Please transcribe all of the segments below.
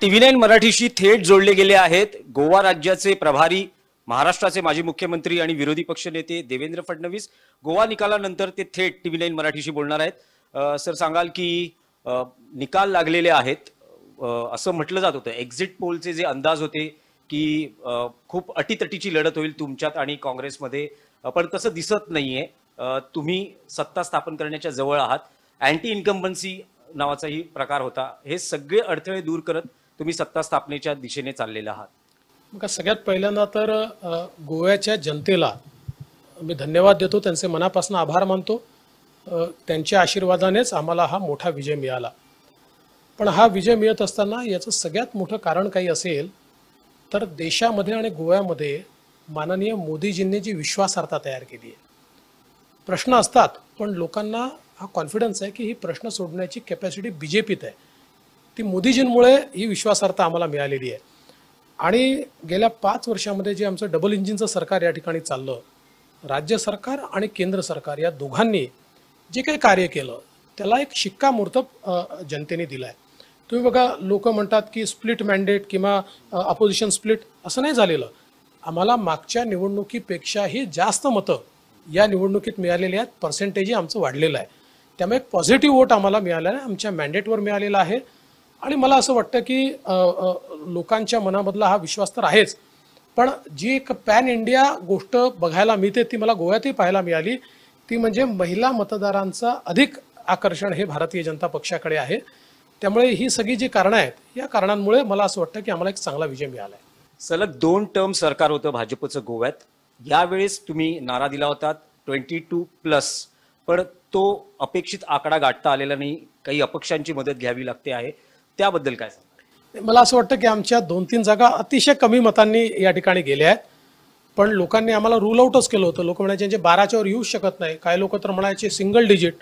TV nine मराठीशी थेट जोडले गेले आहेत गोवा राज्याचे प्रभारी महाराष्ट्राचे माजी मुख्यमंत्री आणि विरोधी पक्षनेते देवेंद्र फडणवीस गोवा निकालानंतर ते थेट व्ही नाईन मराठीशी बोलणार आहेत सर सांगाल की निकाल लागलेले आहेत असं म्हटलं जात होतं एक्झिट पोलचे जे अंदाज होते की खूप अटीतटीची लढत होईल तुमच्यात आणि काँग्रेसमध्ये पण तसं दिसत नाहीये तुम्ही सत्ता स्थापन करण्याच्या जवळ आहात अँटी इन्कम्बन्सी नावाचाही प्रकार होता हे सगळे अडथळे दूर करत तुम्ही सत्ता स्थापनेच्या दिशेने चाललेला आहात मग सगळ्यात पहिल्यांदा तर गोव्याच्या जनतेला मी धन्यवाद देतो त्यांचे मनापासून आभार मानतो त्यांच्या आशीर्वादानेच आम्हाला हा मोठा विजय मिळाला पण हा विजय मिळत असताना याचं सगळ्यात मोठं कारण काही असेल तर देशामध्ये आणि गोव्यामध्ये माननीय मोदीजींनी जी विश्वासार्हता तयार केली आहे प्रश्न असतात पण लोकांना हा कॉन्फिडन्स आहे की ही प्रश्न सोडण्याची कॅपॅसिटी बी जे पीत आहे ती मोदीजींमुळे ही विश्वासार्हता आम्हाला मिळालेली आहे आणि गेल्या पाच वर्षामध्ये जे आमचं डबल इंजिनचं सरकार या ठिकाणी चाललं राज्य सरकार आणि केंद्र सरकार या दोघांनी जे काही कार्य केलं त्याला एक शिक्कामोर्तब जनतेने दिला आहे तुम्ही बघा लोक म्हणतात की स्प्लिट मॅन्डेट किंवा अपोजिशन स्प्लिट असं नाही झालेलं आम्हाला मागच्या निवडणुकीपेक्षाही जास्त मतं या निवडणुकीत मिळालेली आहेत पर्सेंटेजही आमचं वाढलेलं आहे त्यामुळे पॉझिटिव्ह वोट आम्हाला मिळाला आहे आमच्या मॅन्डेटवर मिळालेला आहे आणि मला असं वाटतं की लोकांच्या मनामधला हा विश्वास तर आहेच पण जी एक पॅन इंडिया गोष्ट बघायला मिळते ती मला गोव्यातही पाहायला मिळाली ती म्हणजे महिला मतदारांचं अधिक आकर्षण हे भारतीय जनता पक्षाकडे आहे त्यामुळे ही सगळी जी कारणं आहेत या कारणांमुळे मला असं वाटतं की आम्हाला एक चांगला विजय मिळाला आहे सलग दोन टर्म सरकार होतं भाजपचं गोव्यात यावेळेस तुम्ही नारा दिला होता ट्वेंटी टू प्लस पण तो अपेक्षित आकडा गाठता आलेला नाही काही अपक्षांची मदत घ्यावी लागते आहे त्याबद्दल काय मला असं वाटतं की आमच्या दोन तीन जागा अतिशय कमी मतांनी या ठिकाणी गेल्या आहेत पण लोकांनी आम्हाला रूल आउटच केलं होतं लोक म्हणायचे जे बाराच्यावर येऊ शकत नाही काही लोक तर म्हणायचे सिंगल डिजिट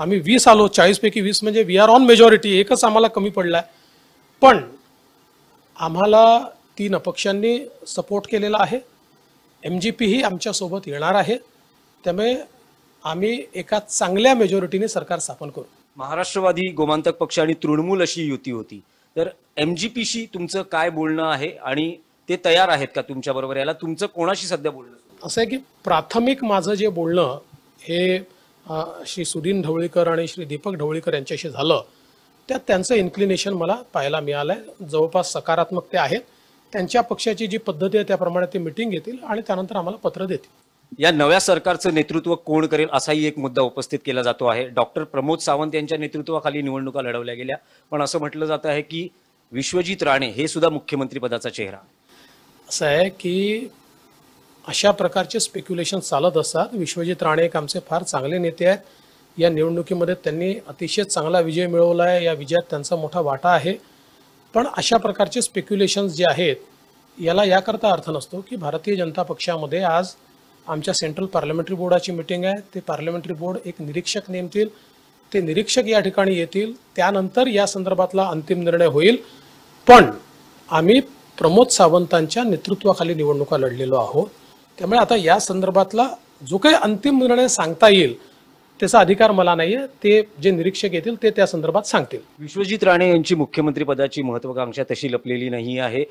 आम्ही वीस आलो चाळीसपैकी वीस म्हणजे वी आर ऑन मेजॉरिटी एकच आम्हाला कमी पडला आहे पण आम्हाला तीन अपक्षांनी सपोर्ट केलेला आहे एम जी पीही आमच्यासोबत येणार आहे त्यामुळे आम्ही एका चांगल्या मेजॉरिटीने सरकार स्थापन करू महाराष्ट्रवादी गोमांतक पक्ष आणि तृणमूल अशी युती होती तर एम जी पीशी तुमचं काय बोलणं आहे आणि ते तयार आहेत का तुमच्याबरोबर याला तुमचं कोणाशी सध्या बोलणं असं आहे की प्राथमिक माझं जे बोलणं हे श्री सुदीन ढवळीकर आणि श्री दीपक ढवळीकर यांच्याशी झालं त्यात त्यांचं इन्क्लिनेशन मला पाहायला मिळालं आहे जवळपास सकारात्मक ते आहेत त्यांच्या पक्षाची जी पद्धती आहे त्याप्रमाणे ते मिटिंग घेतील आणि त्यानंतर आम्हाला पत्र देतील या नव्या सरकारचं नेतृत्व कोण करेल असाही एक मुद्दा उपस्थित केला जातो आहे डॉक्टर प्रमोद सावंत यांच्या नेतृत्वाखाली निवडणुका लढवल्या गेल्या पण असं म्हटलं जात आहे की विश्वजित राणे हे सुद्धा मुख्यमंत्री पदाचा चेहरा असं आहे की अशा प्रकारचे स्पेक्युलेशन चालत असतात विश्वजित राणे एक आमचे फार चांगले नेते आहेत या निवडणुकीमध्ये त्यांनी अतिशय चांगला विजय मिळवला आहे या विजयात त्यांचा मोठा वाटा आहे पण अशा प्रकारचे स्पेक्युलेशन्स जे आहेत याला याकरता अर्थ नसतो की भारतीय जनता पक्षामध्ये आज आमच्या सेंट्रल पार्लमेंटरी बोर्डाची मिटिंग आहे ते पार्लमेंटरी बोर्ड एक निरीक्षक नेमतील ते निरीक्षक या ठिकाणी येतील त्यानंतर या संदर्भातला अंतिम निर्णय होईल पण आम्ही प्रमोद सावंतांच्या नेतृत्वाखाली निवडणुका लढलेलो आहोत त्यामुळे आता या संदर्भातला जो काही अंतिम निर्णय सांगता येईल त्याचा अधिकार मला नाही आहे ते जे निरीक्षक येतील ते त्या संदर्भात सांगतील विश्वजित राणे यांची मुख्यमंत्री पदाची महत्वाकांक्षा तशी लपलेली नाही आहे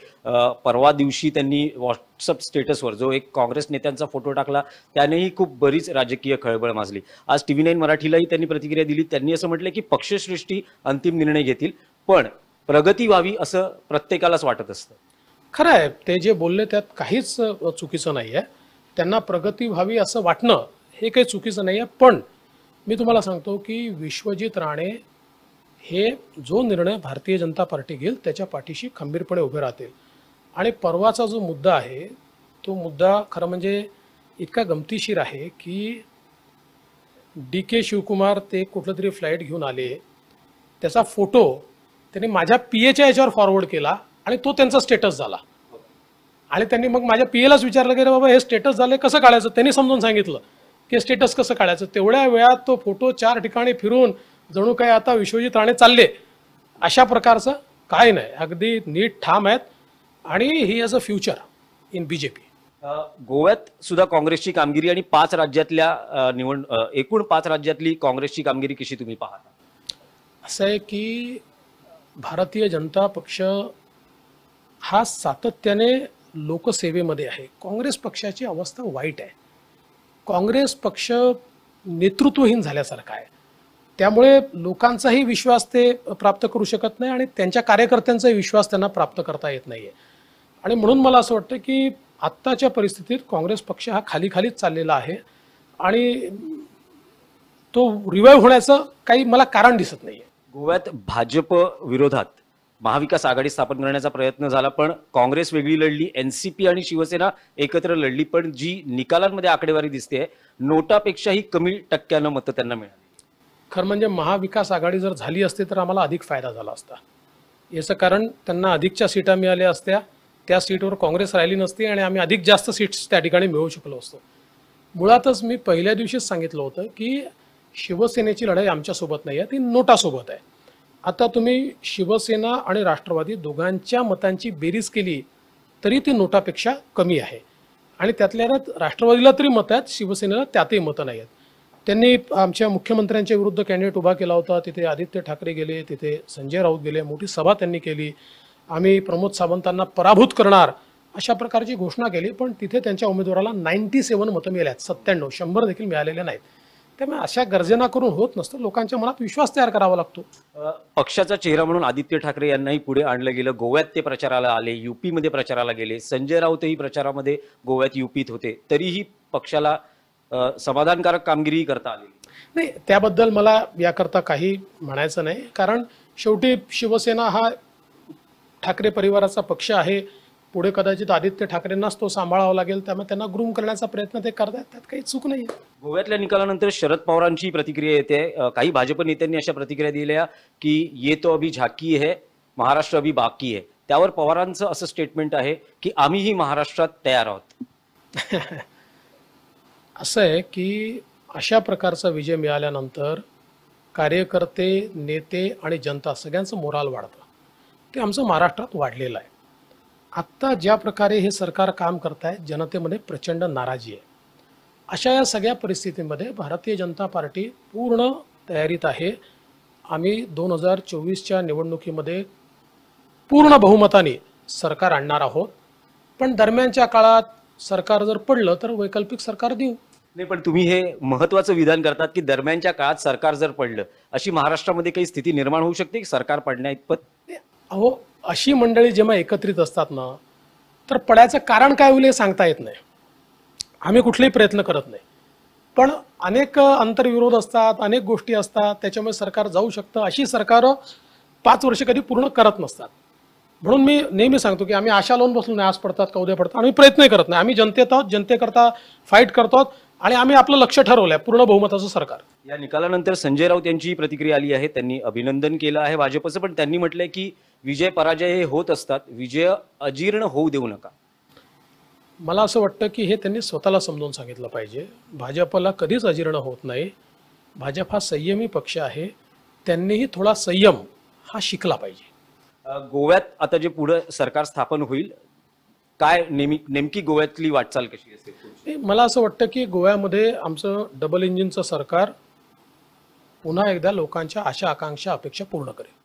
परवा दिवशी त्यांनी व्हॉट्सअप स्टेटसवर जो एक काँग्रेस नेत्यांचा फोटो टाकला त्यानेही खूप बरीच राजकीय खळबळ माजली आज टीव्ही नाईन मराठीलाही त्यांनी प्रतिक्रिया दिली त्यांनी असं म्हटलं की पक्षश्रेष्ठी अंतिम निर्णय घेतील पण प्रगती व्हावी असं प्रत्येकालाच वाटत असतं खरं आहे ते जे बोलले त्यात काहीच चुकीचं नाही आहे त्यांना प्रगती व्हावी असं वाटणं हे काही चुकीचं नाही आहे पण मी तुम्हाला सांगतो की विश्वजित राणे हे जो निर्णय भारतीय जनता पार्टी घेईल त्याच्या पाठीशी खंबीरपणे उभे राहतील आणि परवाचा जो मुद्दा आहे तो मुद्दा खरं म्हणजे इतका गमतीशीर आहे की डी के शिवकुमार ते कुठलं तरी फ्लाईट घेऊन आले त्याचा फोटो त्यांनी माझ्या पी एच्या याच्यावर फॉरवर्ड केला आणि तो त्यांचा स्टेटस झाला आणि त्यांनी मग माझ्या पी एलाच विचारलं की रे बाबा हे स्टेटस झालं कसं काढायचं त्यांनी समजून सांगितलं की स्टेटस कसं काढायचं तेवढ्या वेळात तो फोटो चार ठिकाणी फिरून जणू काय आता विश्वजित राणे चालले अशा प्रकारचं काय नाही अगदी नीट ठाम आहेत आणि ही as a future in B J P गोव्यात सुद्धा काँग्रेसची कामगिरी आणि पाच राज्यातल्या निवड एकूण पाच राज्यातली काँग्रेसची कामगिरी कशी तुम्ही पाहता असं आहे की भारतीय जनता पक्ष हा सातत्याने लोकसेवेमध्ये आहे काँग्रेस पक्षाची अवस्था वाईट आहे काँग्रेस पक्ष नेतृत्वहीन झाल्यासारखा आहे त्यामुळे लोकांचाही विश्वास ते प्राप्त करू शकत नाही आणि त्यांच्या कार्यकर्त्यांचाही विश्वास त्यांना प्राप्त करता येत नाही आहे आणि म्हणून मला असं वाटतं की आत्ताच्या परिस्थितीत काँग्रेस पक्ष हा खाली खालीच चाललेला आहे आणि तो रिवाईव्ह होण्याचं काही मला कारण दिसत नाही गोव्यात भाजप विरोधात महाविकास आघाडी स्थापन करण्याचा प्रयत्न झाला पण काँग्रेस वेगळी लढली एनसीपी आणि शिवसेना एकत्र लढली पण जी निकालांमध्ये आकडेवारी दिसते नोटापेक्षाही कमी टक्क्यानं मतं त्यांना मिळाली खरं म्हणजे महाविकास आघाडी जर झाली असते तर आम्हाला अधिक फायदा झाला असता याचं कारण त्यांना अधिकच्या सीटा मिळाल्या असत्या त्या सीटवर काँग्रेस राहिली नसती आणि आम्ही अधिक जास्त सीट्स त्या ठिकाणी मिळवू शकलो असतो मुळातच मी पहिल्या दिवशीच सांगितलं होतं की शिवसेनेची लढाई आमच्यासोबत नाही आहे ती नोटासोबत आहे आता तुम्ही शिवसेना आणि राष्ट्रवादी दोघांच्या मतांची बेरीज केली तरी ती नोटापेक्षा कमी आहे आणि त्यातल्या राष्ट्रवादीला तरी मत आहेत शिवसेनेला त्यातही मतं नाही आहेत त्यांनी आमच्या मुख्यमंत्र्यांच्या विरुद्ध कॅन्डिडेट उभा केला होता तिथे आदित्य ठाकरे गेले तिथे संजय राऊत गेले मोठी सभा त्यांनी केली आम्ही प्रमोद सावंतांना पराभूत करणार अशा प्रकारची घोषणा केली पण तिथे त्यांच्या उमेदवाराला नाईन्टी सेवन मतं आहेत सत्त्याण्णव शंभर देखील मिळालेले नाहीत त्यामुळे अशा गर्जना करून होत नसतं लोकांच्या मनात विश्वास तयार करावा लागतो पक्षाचा चेहरा म्हणून आदित्य ठाकरे यांनाही पुढे आणलं गेलं गोव्यात ते प्रचाराला आले युपीमध्ये प्रचाराला गेले संजय राऊतही प्रचारामध्ये गोव्यात युपीत होते तरीही पक्षाला समाधानकारक कामगिरीही करता आली नाही त्याबद्दल मला याकरता काही म्हणायचं नाही कारण शेवटी शिवसेना हा ठाकरे परिवाराचा पक्ष आहे पुढे कदाचित आदित्य ठाकरेंनाच तो सांभाळावा लागेल त्यामुळे त्यांना ग्रूम करण्याचा प्रयत्न ते करतात त्यात काही चूक नाही गोव्यातल्या निकालानंतर शरद पवारांची प्रतिक्रिया येते काही भाजप नेत्यांनी अशा प्रतिक्रिया दिल्या की ये तो अभी झाकी आहे महाराष्ट्र अभी बाकी आहे त्यावर पवारांचं असं स्टेटमेंट आहे की आम्हीही महाराष्ट्रात तयार आहोत असं आहे की अशा प्रकारचा विजय मिळाल्यानंतर कार्यकर्ते नेते आणि जनता सगळ्यांचं मोराल वाढतं ते आमचं महाराष्ट्रात वाढलेलं आहे आत्ता ज्या प्रकारे हे सरकार काम करत आहे जनतेमध्ये प्रचंड नाराजी आहे अशा या सगळ्या परिस्थितीमध्ये भारतीय जनता पार्टी पूर्ण तयारीत आहे आम्ही दोन हजार चोवीसच्या निवडणुकीमध्ये पूर्ण बहुमताने सरकार आणणार आहोत पण दरम्यानच्या काळात सरकार जर पडलं तर वैकल्पिक सरकार देऊ नाही पण तुम्ही हे महत्वाचं विधान करतात की दरम्यानच्या काळात सरकार जर पडलं अशी महाराष्ट्रामध्ये काही स्थिती निर्माण होऊ शकते की सरकार पडण्या इतपत अहो अशी मंडळी जेव्हा एकत्रित असतात ना तर पडायचं कारण काय होईल हे सांगता येत नाही आम्ही कुठलेही प्रयत्न करत नाही पण अनेक अंतर्विरोध असतात अनेक गोष्टी असतात त्याच्यामुळे सरकार जाऊ शकतं अशी सरकार पाच वर्ष कधी पूर्ण करत नसतात म्हणून मी नेहमी सांगतो की आम्ही आशा लावून बसलो नाही आज पडतात का उद्या पडतात आम्ही प्रयत्न करत नाही आम्ही जनतेत आहोत जनतेकरता फाईट करतो आणि आम्ही आपलं लक्ष ठरवलंय पूर्ण बहुमताचं सरकार या निकालानंतर संजय राऊत यांची प्रतिक्रिया आली आहे त्यांनी अभिनंदन केलं आहे भाजपचं पण त्यांनी म्हटलंय की विजय पराजय हे होत असतात विजय अजीर्ण होऊ देऊ नका मला असं वाटतं की हे त्यांनी स्वतःला समजून सांगितलं पाहिजे भाजपला कधीच अजीर्ण होत नाही भाजप हा संयमी पक्ष आहे त्यांनीही थोडा संयम हा शिकला पाहिजे गोव्यात आता जे पुढं सरकार स्थापन होईल काय नेमकी गोव्यातली वाटचाल कशी असते मला असं वाटतं की गोव्यामध्ये आमचं डबल इंजिनचं सरकार पुन्हा एकदा लोकांच्या आशा आकांक्षा अपेक्षा पूर्ण करेल